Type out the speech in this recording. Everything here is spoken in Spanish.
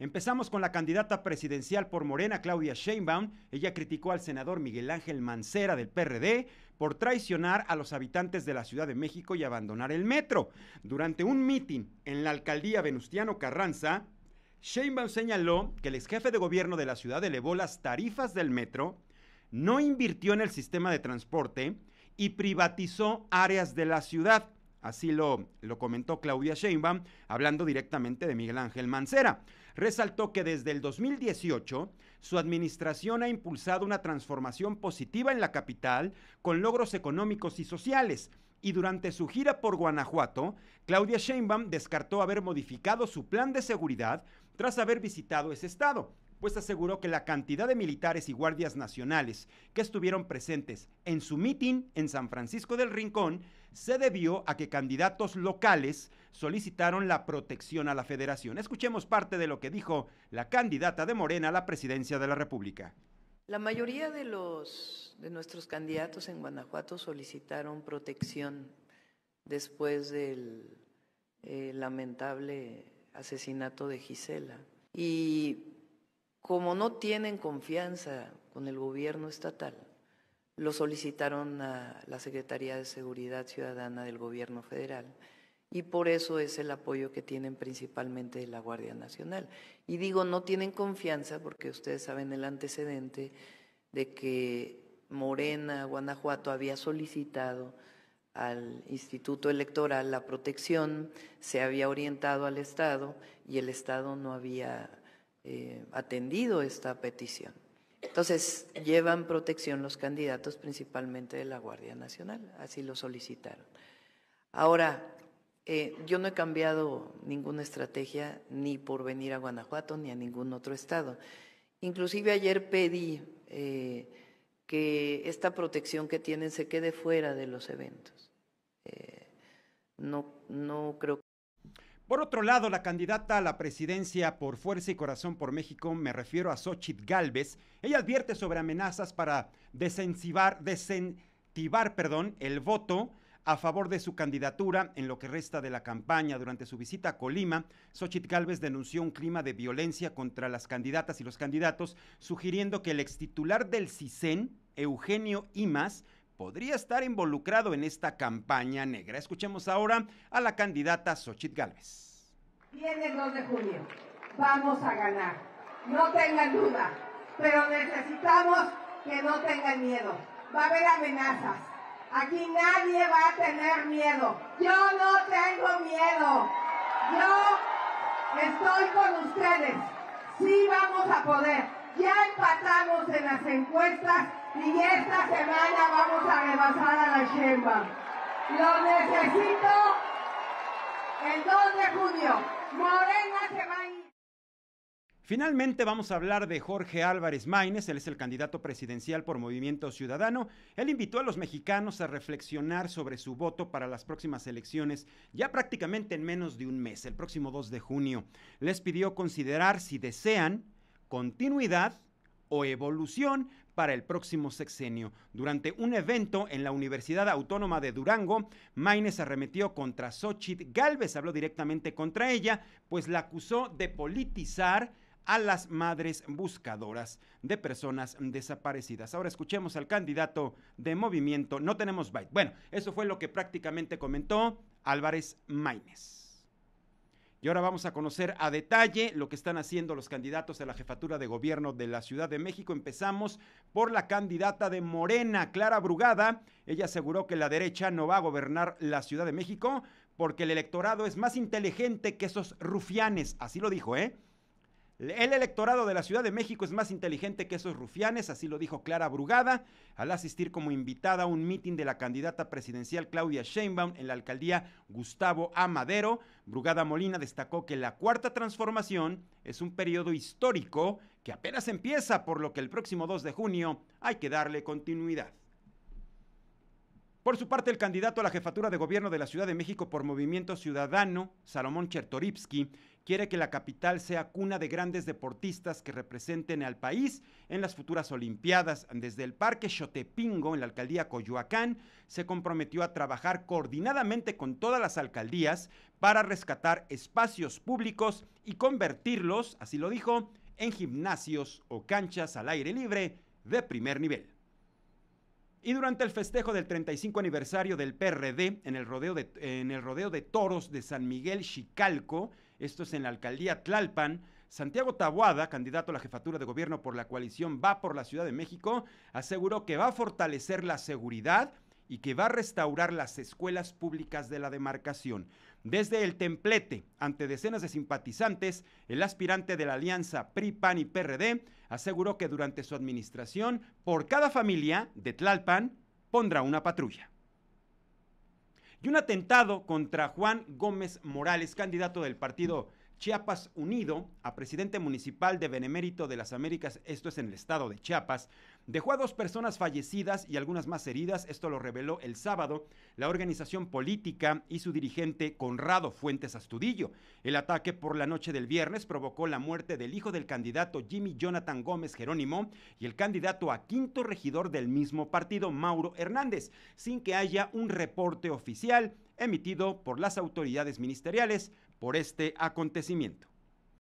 Empezamos con la candidata presidencial por Morena, Claudia Sheinbaum. Ella criticó al senador Miguel Ángel Mancera del PRD por traicionar a los habitantes de la Ciudad de México y abandonar el metro. Durante un mitin en la alcaldía Venustiano Carranza, Sheinbaum señaló que el exjefe de gobierno de la ciudad elevó las tarifas del metro, no invirtió en el sistema de transporte y privatizó áreas de la ciudad. Así lo, comentó Claudia Sheinbaum, hablando directamente de Miguel Ángel Mancera. Resaltó que desde el 2018 su administración ha impulsado una transformación positiva en la capital con logros económicos y sociales y durante su gira por Guanajuato, Claudia Sheinbaum descartó haber modificado su plan de seguridad tras haber visitado ese estado pues aseguró que la cantidad de militares y guardias nacionales que estuvieron presentes en su mitin en San Francisco del Rincón se debió a que candidatos locales solicitaron la protección a la federación. Escuchemos parte de lo que dijo la candidata de Morena a la presidencia de la República. La mayoría de, los, de nuestros candidatos en Guanajuato solicitaron protección después del eh, lamentable asesinato de Gisela. Y como no tienen confianza con el gobierno estatal, lo solicitaron a la Secretaría de Seguridad Ciudadana del gobierno federal y por eso es el apoyo que tienen principalmente de la Guardia Nacional. Y digo, no tienen confianza porque ustedes saben el antecedente de que Morena, Guanajuato, había solicitado al Instituto Electoral la protección, se había orientado al Estado y el Estado no había eh, atendido esta petición. Entonces, llevan protección los candidatos principalmente de la Guardia Nacional, así lo solicitaron. Ahora, eh, yo no he cambiado ninguna estrategia ni por venir a Guanajuato ni a ningún otro estado. Inclusive ayer pedí eh, que esta protección que tienen se quede fuera de los eventos. no, no creo por otro lado, la candidata a la presidencia por Fuerza y Corazón por México, me refiero a Xochitl Galvez, ella advierte sobre amenazas para desensivar, desentivar perdón, el voto a favor de su candidatura en lo que resta de la campaña. Durante su visita a Colima, Xochitl Galvez denunció un clima de violencia contra las candidatas y los candidatos, sugiriendo que el extitular del CISEN, Eugenio Imas, podría estar involucrado en esta campaña negra. Escuchemos ahora a la candidata Xochitl Gálvez. Viene el 2 de junio, vamos a ganar, no tengan duda, pero necesitamos que no tengan miedo. Va a haber amenazas, aquí nadie va a tener miedo. Yo no tengo miedo, yo estoy con ustedes, sí vamos a poder. Ya empatamos en las encuestas y esta semana vamos a rebasar a la Shemba. Lo necesito el 2 de junio. Morena se va a ir. Finalmente vamos a hablar de Jorge Álvarez Maínez, él es el candidato presidencial por Movimiento Ciudadano. Él invitó a los mexicanos a reflexionar sobre su voto para las próximas elecciones, ya prácticamente en menos de un mes, el próximo 2 de junio. Les pidió considerar si desean continuidad o evolución para el próximo sexenio. Durante un evento en la Universidad Autónoma de Durango, Maines arremetió contra Xochitl Galvez, habló directamente contra ella, pues la acusó de politizar a las madres buscadoras de personas desaparecidas. Ahora escuchemos al candidato de movimiento No Tenemos Byte. Bueno, eso fue lo que prácticamente comentó Álvarez Maines. Y ahora vamos a conocer a detalle lo que están haciendo los candidatos a la jefatura de gobierno de la Ciudad de México. Empezamos por la candidata de Morena, Clara Brugada. Ella aseguró que la derecha no va a gobernar la Ciudad de México porque el electorado es más inteligente que esos rufianes. Así lo dijo, ¿eh? El electorado de la Ciudad de México es más inteligente que esos rufianes, así lo dijo Clara Brugada, al asistir como invitada a un mitin de la candidata presidencial Claudia Sheinbaum en la alcaldía Gustavo A. Madero. Brugada Molina destacó que la cuarta transformación es un periodo histórico que apenas empieza, por lo que el próximo 2 de junio hay que darle continuidad. Por su parte, el candidato a la jefatura de gobierno de la Ciudad de México por Movimiento Ciudadano, Salomón Chertoripsky, quiere que la capital sea cuna de grandes deportistas que representen al país en las futuras Olimpiadas. Desde el Parque Xotepingo, en la alcaldía Coyoacán, se comprometió a trabajar coordinadamente con todas las alcaldías para rescatar espacios públicos y convertirlos, así lo dijo, en gimnasios o canchas al aire libre de primer nivel. Y durante el festejo del 35 aniversario del PRD en el rodeo de, en el rodeo de toros de San Miguel Chicalco, esto es en la alcaldía Tlalpan. Santiago Tabuada, candidato a la jefatura de gobierno por la coalición Va por la Ciudad de México, aseguró que va a fortalecer la seguridad y que va a restaurar las escuelas públicas de la demarcación. Desde el templete, ante decenas de simpatizantes, el aspirante de la alianza PRI, PAN y PRD aseguró que durante su administración, por cada familia de Tlalpan, pondrá una patrulla y un atentado contra Juan Gómez Morales, candidato del partido Chiapas Unido a presidente municipal de Benemérito de las Américas, esto es en el estado de Chiapas, Dejó a dos personas fallecidas y algunas más heridas. Esto lo reveló el sábado la organización política y su dirigente Conrado Fuentes Astudillo. El ataque por la noche del viernes provocó la muerte del hijo del candidato Jimmy Jonathan Gómez Jerónimo y el candidato a quinto regidor del mismo partido, Mauro Hernández, sin que haya un reporte oficial emitido por las autoridades ministeriales por este acontecimiento.